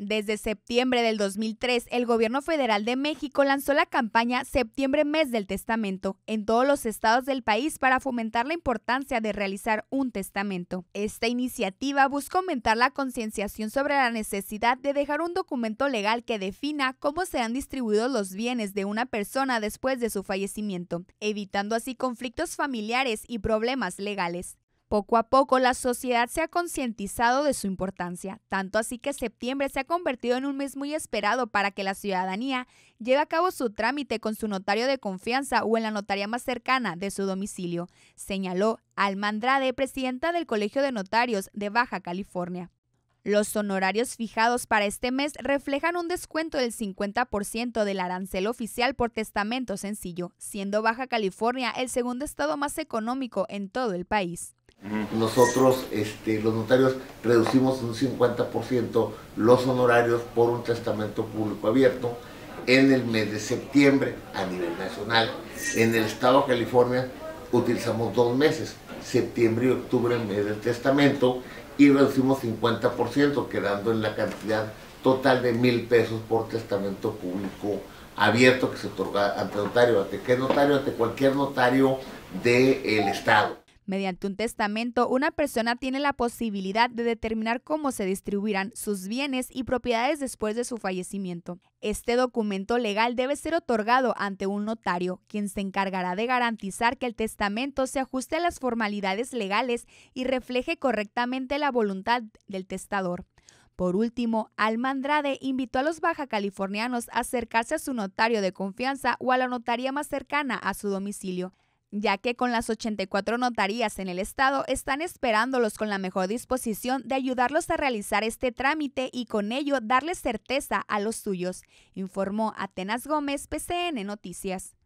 Desde septiembre del 2003, el gobierno federal de México lanzó la campaña Septiembre Mes del Testamento en todos los estados del país para fomentar la importancia de realizar un testamento. Esta iniciativa busca aumentar la concienciación sobre la necesidad de dejar un documento legal que defina cómo han distribuidos los bienes de una persona después de su fallecimiento, evitando así conflictos familiares y problemas legales. Poco a poco la sociedad se ha concientizado de su importancia, tanto así que septiembre se ha convertido en un mes muy esperado para que la ciudadanía lleve a cabo su trámite con su notario de confianza o en la notaría más cercana de su domicilio, señaló Almandrade, presidenta del Colegio de Notarios de Baja California. Los honorarios fijados para este mes reflejan un descuento del 50% del arancel oficial por testamento sencillo, siendo Baja California el segundo estado más económico en todo el país. Nosotros, este, los notarios, reducimos un 50% los honorarios por un testamento público abierto en el mes de septiembre a nivel nacional. En el estado de California utilizamos dos meses, septiembre y octubre en mes del testamento y reducimos 50%, quedando en la cantidad total de mil pesos por testamento público abierto que se otorga ante notario, ante qué notario, ante cualquier notario del Estado. Mediante un testamento, una persona tiene la posibilidad de determinar cómo se distribuirán sus bienes y propiedades después de su fallecimiento. Este documento legal debe ser otorgado ante un notario, quien se encargará de garantizar que el testamento se ajuste a las formalidades legales y refleje correctamente la voluntad del testador. Por último, Alma invitó a los baja californianos a acercarse a su notario de confianza o a la notaría más cercana a su domicilio ya que con las 84 notarías en el estado están esperándolos con la mejor disposición de ayudarlos a realizar este trámite y con ello darles certeza a los suyos, informó Atenas Gómez, PCN Noticias.